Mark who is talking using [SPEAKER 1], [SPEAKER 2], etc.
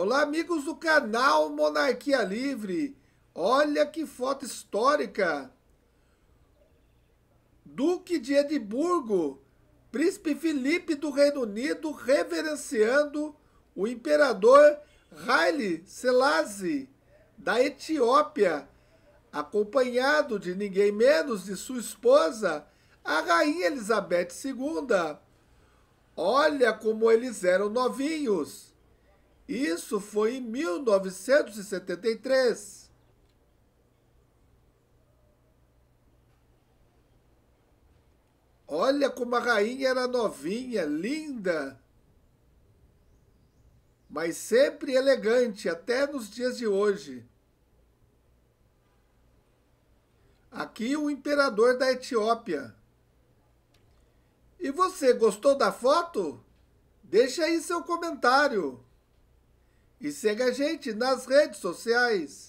[SPEAKER 1] Olá, amigos do canal Monarquia Livre. Olha que foto histórica. Duque de Edimburgo, Príncipe Felipe do Reino Unido reverenciando o imperador Haile Selassie da Etiópia, acompanhado de ninguém menos de sua esposa, a rainha Elizabeth II. Olha como eles eram novinhos. Isso foi em 1973. Olha como a rainha era novinha, linda, mas sempre elegante, até nos dias de hoje. Aqui o imperador da Etiópia. E você gostou da foto? Deixe aí seu comentário e segue a gente nas redes sociais.